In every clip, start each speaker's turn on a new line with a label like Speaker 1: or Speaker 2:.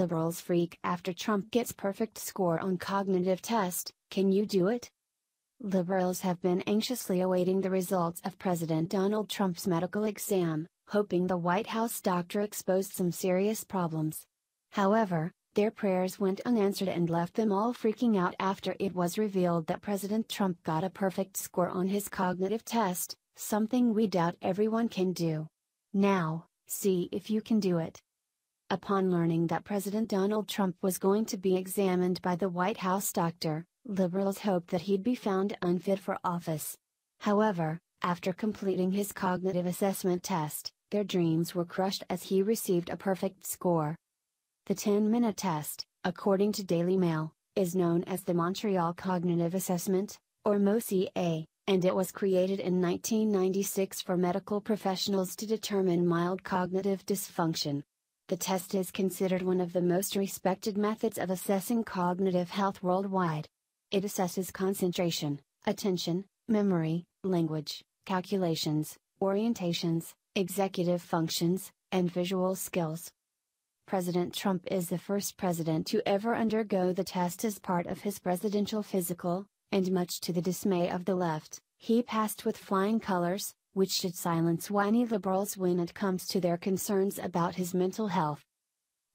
Speaker 1: liberals freak after Trump gets perfect score on cognitive test, can you do it? Liberals have been anxiously awaiting the results of President Donald Trump's medical exam, hoping the White House doctor exposed some serious problems. However, their prayers went unanswered and left them all freaking out after it was revealed that President Trump got a perfect score on his cognitive test, something we doubt everyone can do. Now, see if you can do it. Upon learning that President Donald Trump was going to be examined by the White House doctor, liberals hoped that he'd be found unfit for office. However, after completing his cognitive assessment test, their dreams were crushed as he received a perfect score. The 10 minute test, according to Daily Mail, is known as the Montreal Cognitive Assessment, or MOCA, and it was created in 1996 for medical professionals to determine mild cognitive dysfunction. The test is considered one of the most respected methods of assessing cognitive health worldwide. It assesses concentration, attention, memory, language, calculations, orientations, executive functions, and visual skills. President Trump is the first president to ever undergo the test as part of his presidential physical, and much to the dismay of the left, he passed with flying colors, which should silence whiny liberals when it comes to their concerns about his mental health.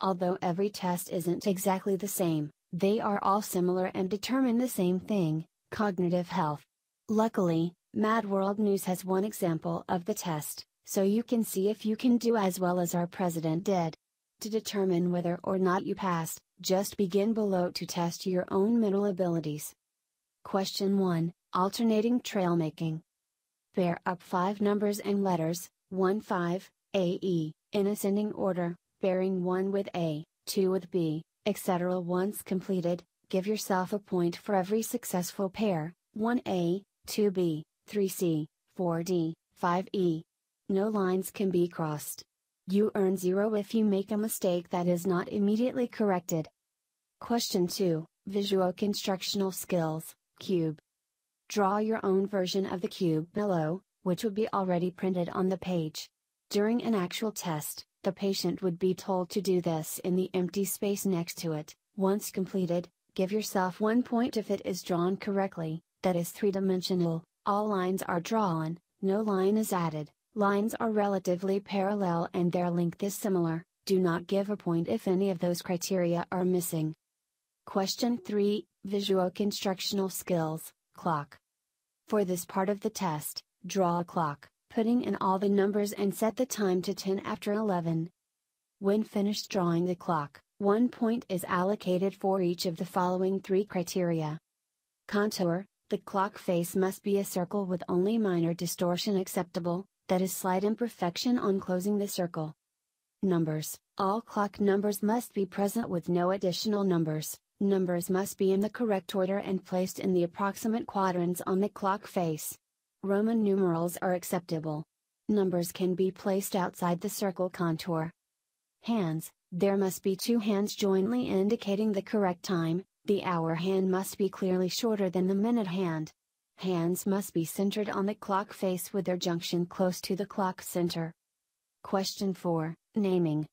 Speaker 1: Although every test isn't exactly the same, they are all similar and determine the same thing cognitive health. Luckily, Mad World News has one example of the test, so you can see if you can do as well as our president did. To determine whether or not you passed, just begin below to test your own mental abilities. Question 1 Alternating Trail Making Pair up five numbers and letters, 1 5, A E, in ascending order, pairing 1 with A, 2 with B, etc. Once completed, give yourself a point for every successful pair 1A, 2B, 3C, 4D, 5E. No lines can be crossed. You earn 0 if you make a mistake that is not immediately corrected. Question 2 Visual Constructional Skills Cube Draw your own version of the cube below, which would be already printed on the page. During an actual test, the patient would be told to do this in the empty space next to it. Once completed, give yourself one point if it is drawn correctly, that is three-dimensional, all lines are drawn, no line is added, lines are relatively parallel and their length is similar, do not give a point if any of those criteria are missing. Question 3, Visual Constructional Skills clock. For this part of the test, draw a clock, putting in all the numbers and set the time to 10 after 11. When finished drawing the clock, one point is allocated for each of the following three criteria. Contour, the clock face must be a circle with only minor distortion acceptable, that is slight imperfection on closing the circle. Numbers, all clock numbers must be present with no additional numbers, numbers must be in the correct order and placed in the approximate quadrants on the clock face. Roman numerals are acceptable. Numbers can be placed outside the circle contour. Hands, there must be two hands jointly indicating the correct time, the hour hand must be clearly shorter than the minute hand. Hands must be centered on the clock face with their junction close to the clock center. Question 4 Naming.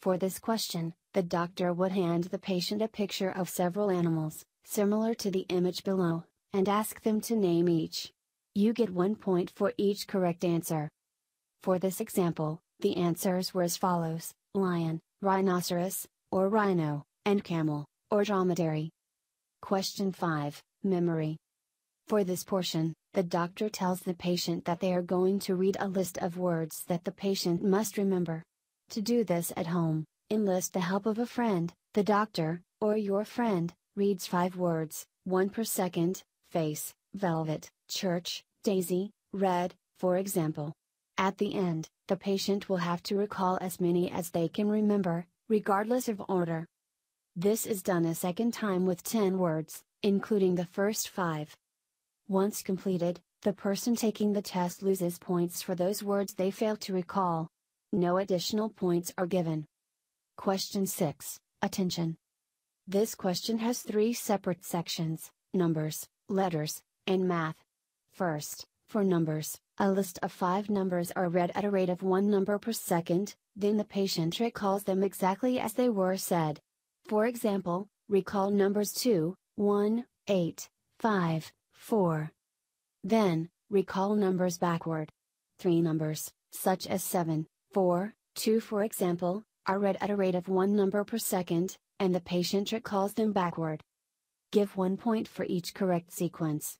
Speaker 1: For this question, the doctor would hand the patient a picture of several animals, similar to the image below, and ask them to name each. You get one point for each correct answer. For this example, the answers were as follows lion, rhinoceros, or rhino, and camel, or dromedary. Question 5 Memory. For this portion, the doctor tells the patient that they are going to read a list of words that the patient must remember. To do this at home, enlist the help of a friend, the doctor, or your friend, reads five words, one per second, face, velvet, church, daisy, red, for example. At the end, the patient will have to recall as many as they can remember, regardless of order. This is done a second time with 10 words, including the first five. Once completed, the person taking the test loses points for those words they fail to recall. No additional points are given. Question 6 Attention. This question has three separate sections numbers, letters, and math. First, for numbers, a list of five numbers are read at a rate of one number per second, then the patient recalls them exactly as they were said. For example, recall numbers 2, 1, 8, 5, 4. Then, recall numbers backward. Three numbers, such as 7, 4, 2 for example, are read at a rate of one number per second, and the patient recalls them backward. Give one point for each correct sequence.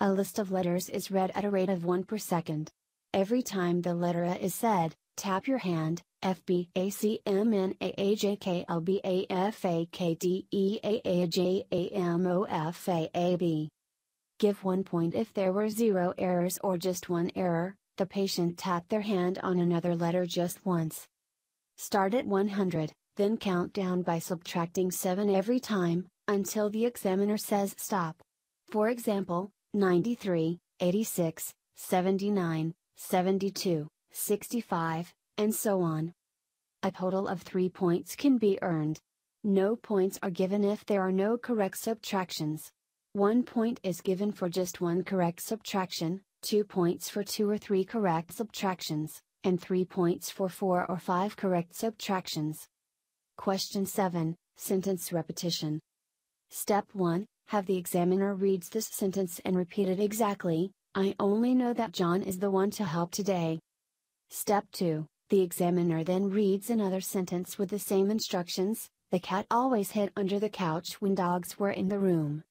Speaker 1: A list of letters is read at a rate of one per second. Every time the letter A is said, tap your hand, F B A C M N A A J K L B A F A K D E A A J A M O F A A B. Give one point if there were zero errors or just one error, the patient tapped their hand on another letter just once. Start at 100, then count down by subtracting 7 every time, until the examiner says stop. For example, 93, 86, 79, 72, 65, and so on. A total of 3 points can be earned. No points are given if there are no correct subtractions. 1 point is given for just one correct subtraction, 2 points for 2 or 3 correct subtractions and 3 points for 4 or 5 correct subtractions. Question 7 Sentence Repetition Step 1 Have the examiner reads this sentence and repeat it exactly. I only know that John is the one to help today. Step 2 The examiner then reads another sentence with the same instructions The cat always hid under the couch when dogs were in the room.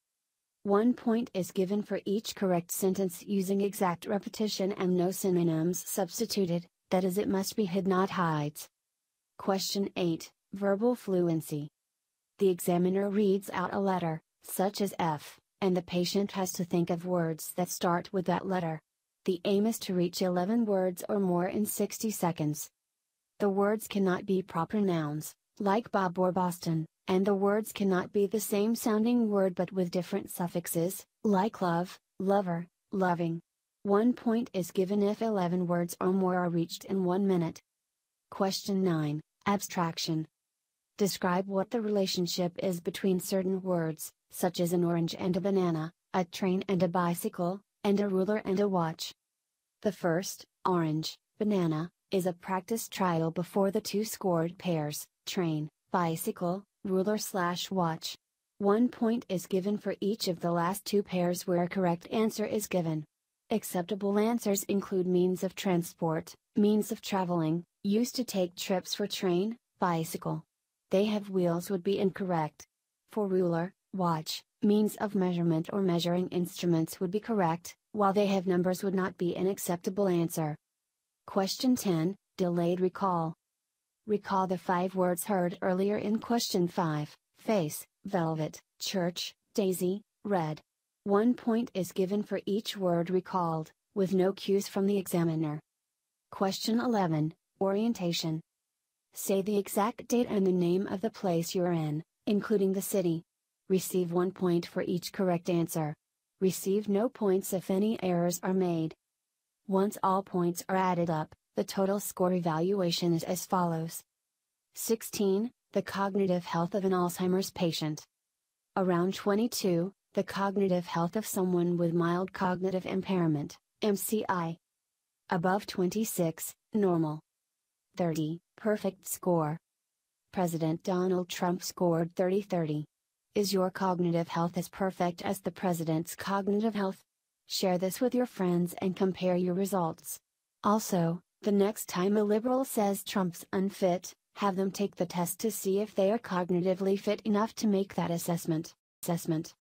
Speaker 1: One point is given for each correct sentence using exact repetition and no synonyms substituted, that is it must be hid not hides. Question 8 Verbal fluency. The examiner reads out a letter, such as F, and the patient has to think of words that start with that letter. The aim is to reach 11 words or more in 60 seconds. The words cannot be proper nouns, like Bob or Boston, and the words cannot be the same sounding word but with different suffixes, like love, lover, loving. 1 point is given if 11 words or more are reached in 1 minute. Question 9 Abstraction Describe what the relationship is between certain words, such as an orange and a banana, a train and a bicycle, and a ruler and a watch. The first, orange, banana, is a practice trial before the two scored pairs, train, bicycle, ruler slash watch. One point is given for each of the last two pairs where a correct answer is given. Acceptable answers include means of transport, means of traveling, used to take trips for train, bicycle. They have wheels would be incorrect. For ruler, watch, means of measurement or measuring instruments would be correct, while they have numbers would not be an acceptable answer. Question 10 Delayed Recall Recall the five words heard earlier in question 5 face, velvet, church, daisy, red. One point is given for each word recalled, with no cues from the examiner. Question 11 Orientation Say the exact date and the name of the place you're in, including the city. Receive one point for each correct answer. Receive no points if any errors are made. Once all points are added up, the total score evaluation is as follows 16. The cognitive health of an Alzheimer's patient. Around 22, the cognitive health of someone with mild cognitive impairment, MCI. Above 26, normal. 30, perfect score. President Donald Trump scored 30 30. Is your cognitive health as perfect as the president's cognitive health? Share this with your friends and compare your results. Also, the next time a liberal says Trump's unfit, have them take the test to see if they are cognitively fit enough to make that assessment. assessment.